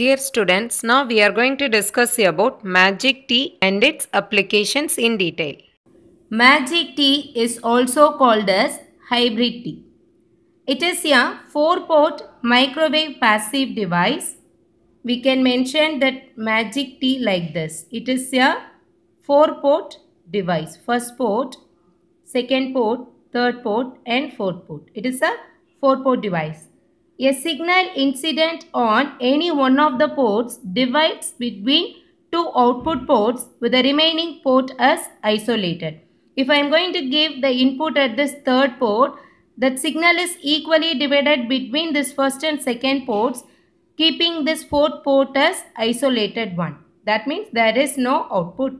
Dear students, now we are going to discuss about magic tea and its applications in detail. Magic tea is also called as hybrid tea. It is a four-port microwave passive device. We can mention that magic tea like this. It is a four-port device. First port, second port, third port and fourth port. It is a four-port device. A signal incident on any one of the ports divides between two output ports with the remaining port as isolated. If I am going to give the input at this third port, that signal is equally divided between this first and second ports, keeping this fourth port as isolated one. That means there is no output.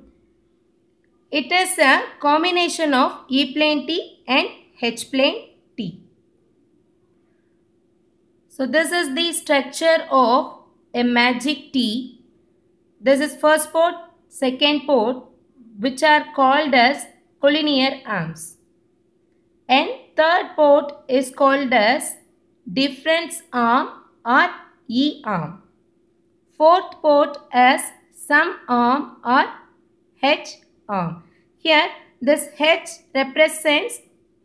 It is a combination of E-plane T and H-plane so this is the structure of a magic T. This is first port, second port which are called as collinear arms. And third port is called as difference arm or E arm. Fourth port as sum arm or H arm. Here this H represents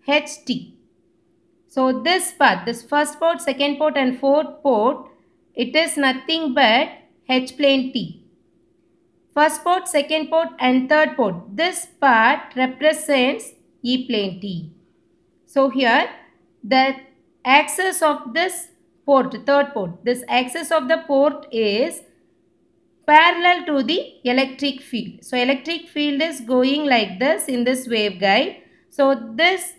HT. So this part, this first port, second port and fourth port, it is nothing but H-plane T. First port, second port and third port. This part represents E-plane T. So here the axis of this port, third port, this axis of the port is parallel to the electric field. So electric field is going like this in this waveguide. So this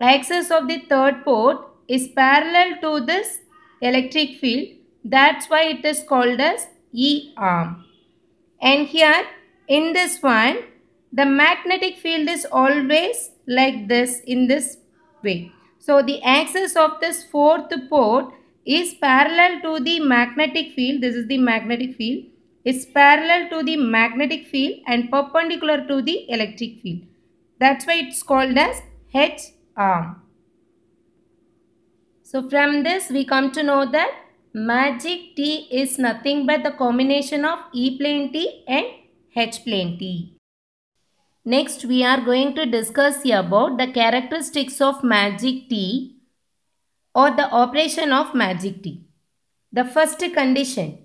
axis of the third port is parallel to this electric field. That's why it is called as E-arm. And here in this one, the magnetic field is always like this in this way. So the axis of this fourth port is parallel to the magnetic field. This is the magnetic field. It's parallel to the magnetic field and perpendicular to the electric field. That's why it's called as H arm. So from this we come to know that magic T is nothing but the combination of E-plane T and H-plane T. Next we are going to discuss about the characteristics of magic T or the operation of magic T. The first condition,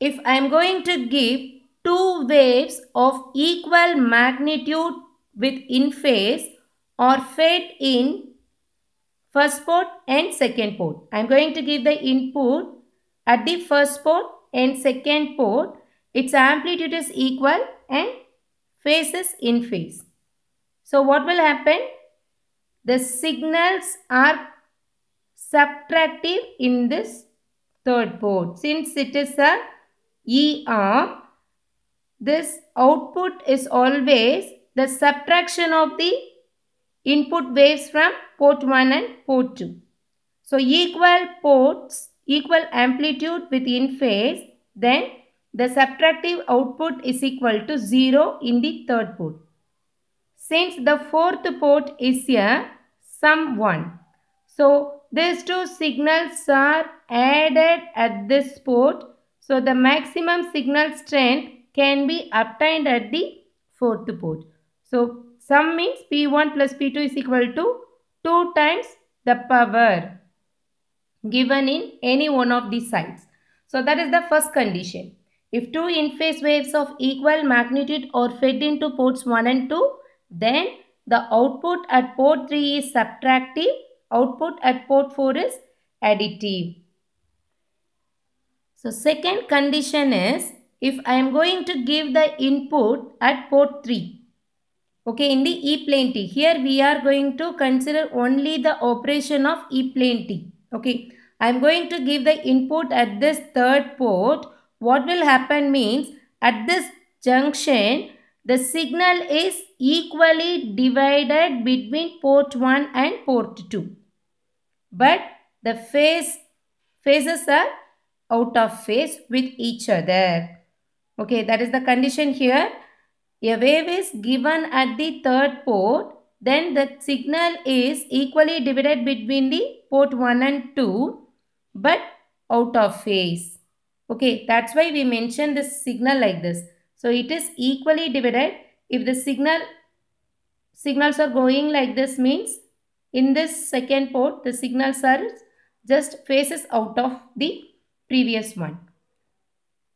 if I am going to give two waves of equal magnitude with in phase or fed in first port and second port. I am going to give the input at the first port and second port. Its amplitude is equal and phase is in phase. So what will happen? The signals are subtractive in this third port. Since it is a arm, this output is always the subtraction of the input waves from port 1 and port 2. So equal ports, equal amplitude within phase, then the subtractive output is equal to 0 in the third port. Since the fourth port is a sum 1. So these two signals are added at this port. So the maximum signal strength can be obtained at the fourth port. So Sum means P1 plus P2 is equal to 2 times the power given in any one of these sides. So that is the first condition. If two in-phase waves of equal magnitude are fed into ports 1 and 2, then the output at port 3 is subtractive, output at port 4 is additive. So second condition is, if I am going to give the input at port 3, okay in the e plane t here we are going to consider only the operation of e plane t okay i am going to give the input at this third port what will happen means at this junction the signal is equally divided between port 1 and port 2 but the phase phases are out of phase with each other okay that is the condition here a wave is given at the third port, then the signal is equally divided between the port 1 and 2 but out of phase. Okay, that's why we mention this signal like this. So it is equally divided. If the signal signals are going like this means in this second port the signals are just phases out of the previous one.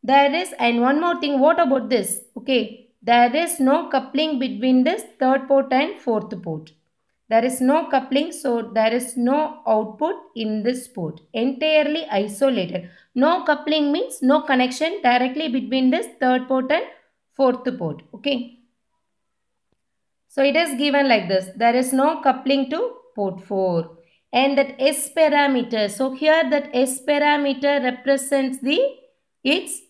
There is and one more thing what about this? Okay, there is no coupling between this third port and fourth port. There is no coupling, so there is no output in this port. Entirely isolated. No coupling means no connection directly between this third port and fourth port. Okay. So it is given like this. There is no coupling to port 4 and that S parameter. So here that S parameter represents the its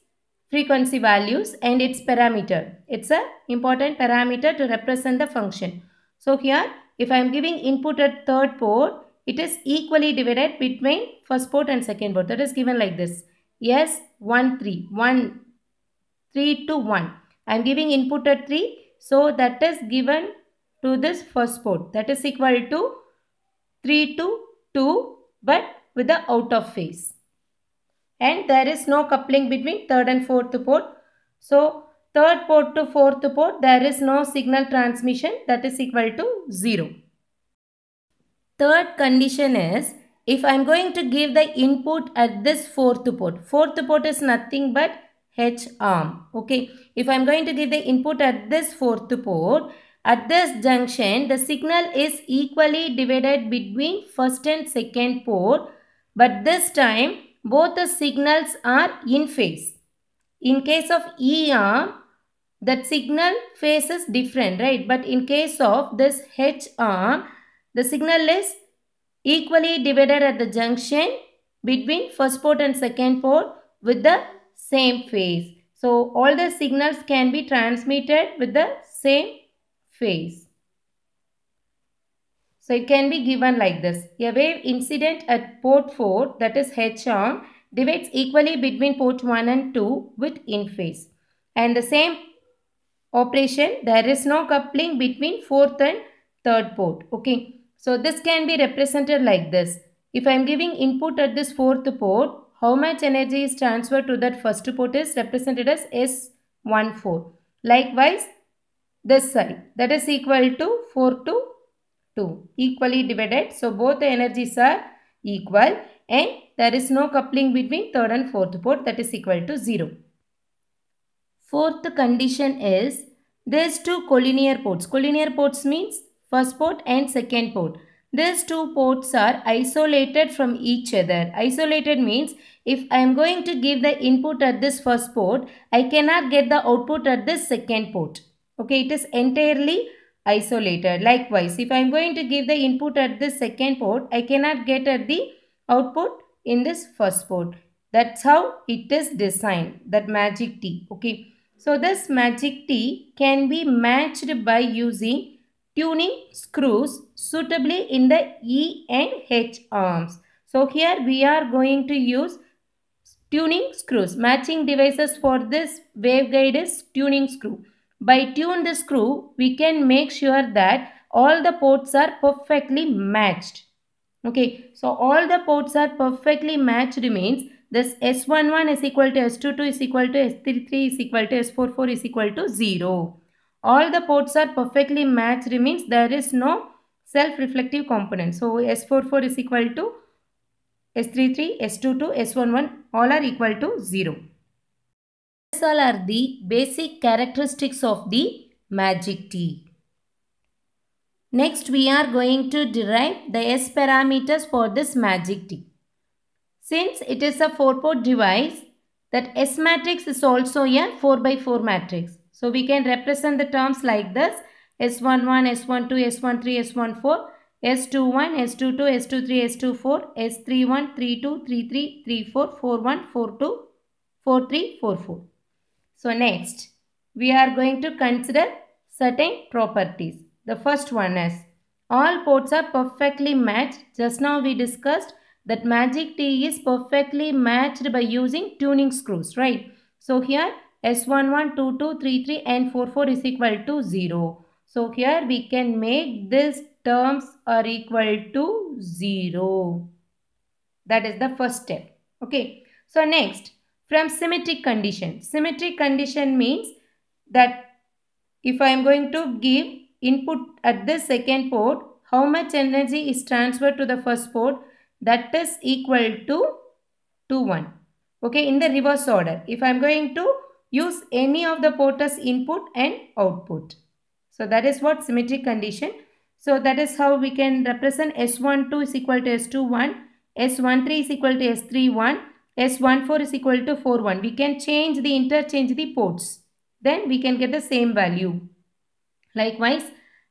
frequency values and its parameter. It's an important parameter to represent the function. So here, if I am giving input at third port, it is equally divided between first port and second port. That is given like this. Yes, 1, 3. 1, 3 to 1. I am giving input at 3. So that is given to this first port. That is equal to 3 to 2 but with the out of phase and there is no coupling between third and fourth port. So third port to fourth port there is no signal transmission that is equal to 0. Third condition is if I am going to give the input at this fourth port, fourth port is nothing but H arm. Okay, if I am going to give the input at this fourth port, at this junction the signal is equally divided between first and second port but this time both the signals are in phase. In case of E arm, that signal phase is different, right? But in case of this H arm, the signal is equally divided at the junction between first port and second port with the same phase. So all the signals can be transmitted with the same phase. So it can be given like this. A wave incident at port 4 that is H arm, divides equally between port 1 and 2 with in phase. And the same operation there is no coupling between fourth and third port. Okay. So this can be represented like this. If I am giving input at this fourth port, how much energy is transferred to that first port is represented as S14. Likewise, this side that is equal to 4 to 2 equally divided. So both the energies are equal and there is no coupling between third and fourth port that is equal to 0. Fourth condition is there's two collinear ports. Collinear ports means first port and second port. These two ports are isolated from each other. Isolated means if I am going to give the input at this first port, I cannot get the output at this second port. Okay, it is entirely isolator. Likewise, if I am going to give the input at the second port, I cannot get at the output in this first port. That's how it is designed, that magic T. Okay. So this magic T can be matched by using tuning screws suitably in the E and H arms. So here we are going to use tuning screws. Matching devices for this waveguide is tuning screw. By tune the screw, we can make sure that all the ports are perfectly matched. Okay, so all the ports are perfectly matched means this S11 is equal to S22 is equal to S33 is equal to S44 is equal to 0. All the ports are perfectly matched means there is no self-reflective component. So S44 is equal to S33, S22, S11 all are equal to 0. These all are the basic characteristics of the magic tea. Next we are going to derive the S parameters for this magic tea. Since it is a 4 port device that S matrix is also a 4 by 4 matrix. So we can represent the terms like this S11, S12, S13, S14, S21, S22, S23, S24, S31, 32, 33, 34, 41, 42, 43, 44. So next, we are going to consider certain properties. The first one is, all ports are perfectly matched. Just now we discussed that magic T is perfectly matched by using tuning screws, right? So here S11, 22, 33 and 44 is equal to 0. So here we can make these terms are equal to 0. That is the first step. Okay. So next from symmetric condition. Symmetric condition means that if I am going to give input at the second port, how much energy is transferred to the first port? That is equal to 2, 1. Okay, in the reverse order. If I am going to use any of the port as input and output. So that is what symmetric condition. So that is how we can represent S12 is equal to S21, S13 is equal to S31 S14 is equal to 41. We can change the interchange the ports. Then we can get the same value. Likewise,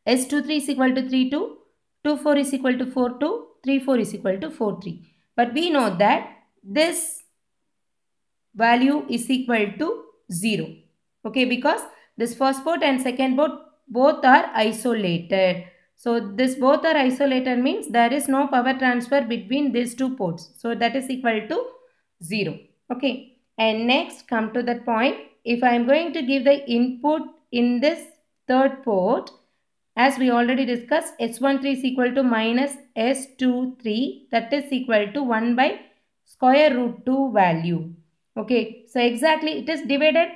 S23 is equal to 32, 24 is equal to 42, 34 is equal to 43. But we know that this value is equal to 0. Okay, because this first port and second port both are isolated. So this both are isolated means there is no power transfer between these two ports. So that is equal to 0 okay and next come to that point if I am going to give the input in this third port as we already discussed S13 is equal to minus S23 that is equal to 1 by square root 2 value okay so exactly it is divided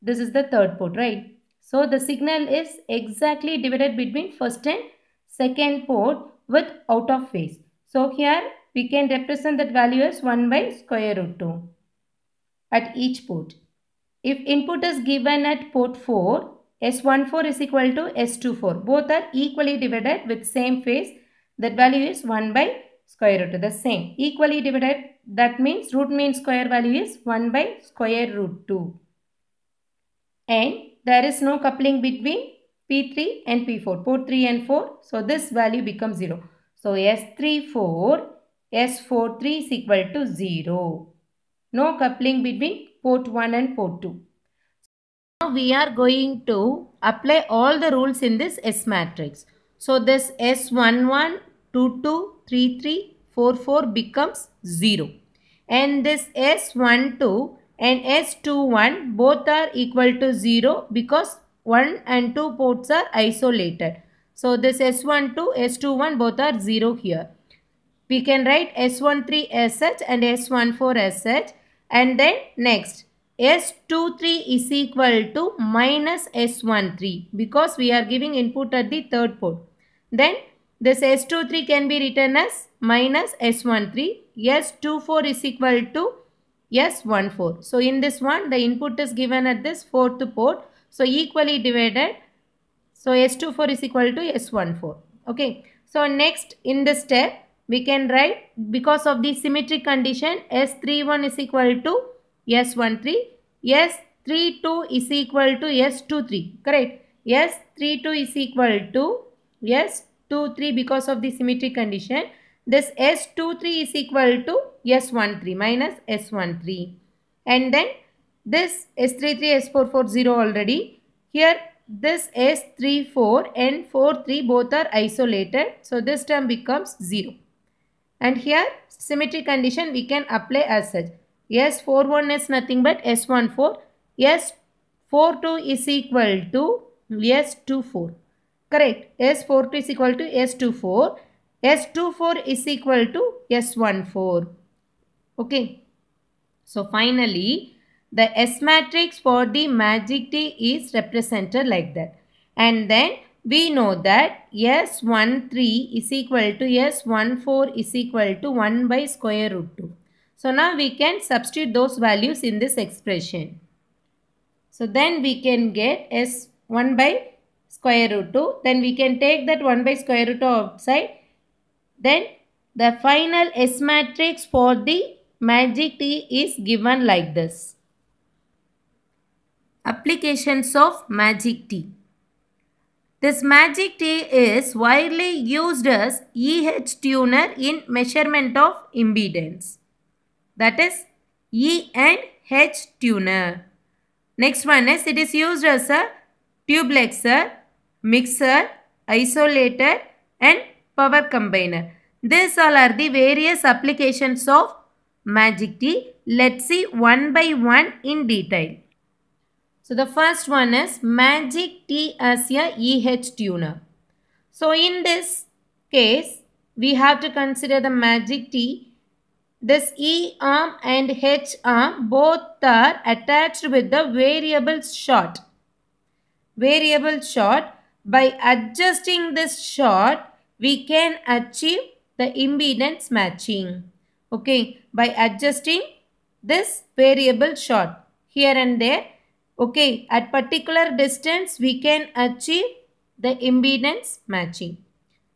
this is the third port right so the signal is exactly divided between first and second port with out of phase so here we can represent that value as 1 by square root 2 at each port. If input is given at port 4, S14 is equal to S24. Both are equally divided with same phase. That value is 1 by square root the same. Equally divided that means root mean square value is 1 by square root 2. And there is no coupling between P3 and P4. Port 3 and 4. So this value becomes 0. So S34 S43 is equal to 0. No coupling between port 1 and port 2. Now we are going to apply all the rules in this S matrix. So this S11, 22, 33, 44 becomes 0. And this S12 and S21 both are equal to 0 because 1 and 2 ports are isolated. So this S12, S21 both are 0 here. We can write S13 as such and S14 as such. And then next, S23 is equal to minus S13 because we are giving input at the third port. Then this S23 can be written as minus S13. S24 is equal to S14. So in this one, the input is given at this fourth port. So equally divided. So S24 is equal to S14. Okay. So next in the step, we can write because of the symmetric condition S31 is equal to S13, S32 is equal to S23, correct? S32 is equal to S23 because of the symmetric condition. This S23 is equal to S13 minus S13. And then this S33, S44, 0 already. Here this S34 and 43 both are isolated. So this term becomes 0 and here symmetry condition we can apply as such. S41 is nothing but S14. S42 is equal to S24. Correct. S42 is equal to S24. S24 is equal to S14. Okay. So finally, the S matrix for the magic T is represented like that. And then we know that S13 is equal to S14 is equal to 1 by square root 2. So now we can substitute those values in this expression. So then we can get S1 by square root 2. Then we can take that 1 by square root 2 outside. Then the final S matrix for the magic T is given like this. Applications of magic T. This magic tee is widely used as EH tuner in measurement of impedance. That is E and H tuner. Next one is it is used as a tubelexer, mixer, isolator and power combiner. These all are the various applications of magic tee. Let's see one by one in detail. So the first one is magic T as a EH tuner. So in this case, we have to consider the magic T. This E arm and H arm both are attached with the variable shot. Variable shot. By adjusting this shot, we can achieve the impedance matching. Okay, by adjusting this variable shot here and there Okay, at particular distance we can achieve the impedance matching.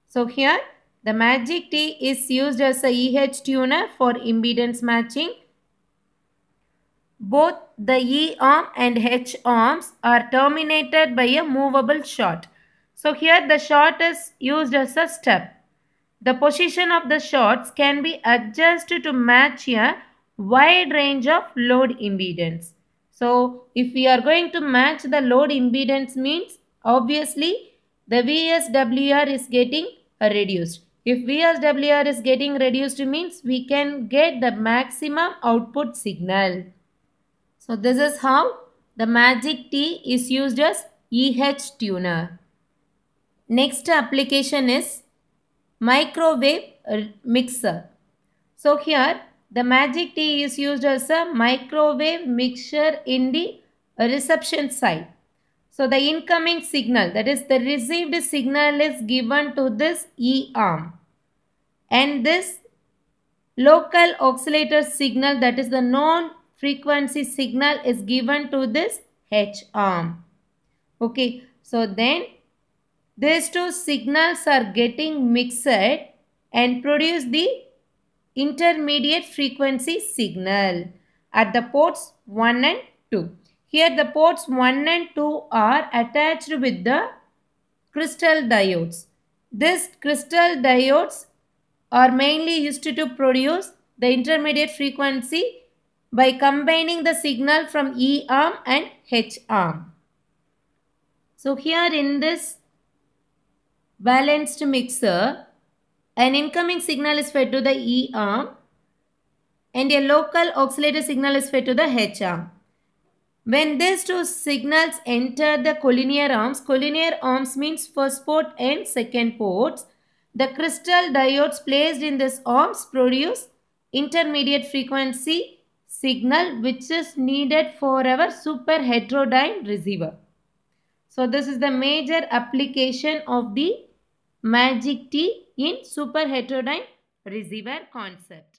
So here the magic T is used as a EH tuner for impedance matching. Both the E arm and H arms are terminated by a movable shot. So here the shot is used as a step. The position of the shots can be adjusted to match a wide range of load impedance. So if we are going to match the load impedance means obviously the VSWR is getting reduced. If VSWR is getting reduced means we can get the maximum output signal. So this is how the magic T is used as EH tuner. Next application is microwave uh, mixer. So here the magic tea is used as a microwave mixture in the reception side. So the incoming signal that is the received signal is given to this E arm and this local oscillator signal that is the known frequency signal is given to this H arm. Okay, so then these two signals are getting mixed and produce the intermediate frequency signal at the ports 1 and 2. Here the ports 1 and 2 are attached with the crystal diodes. These crystal diodes are mainly used to produce the intermediate frequency by combining the signal from E arm and H arm. So here in this balanced mixer, an incoming signal is fed to the E arm and a local oscillator signal is fed to the H arm. When these two signals enter the collinear arms, collinear arms means first port and second ports. The crystal diodes placed in these arms produce intermediate frequency signal which is needed for our super heterodyne receiver. So this is the major application of the Magic T in superheterodyne receiver concept.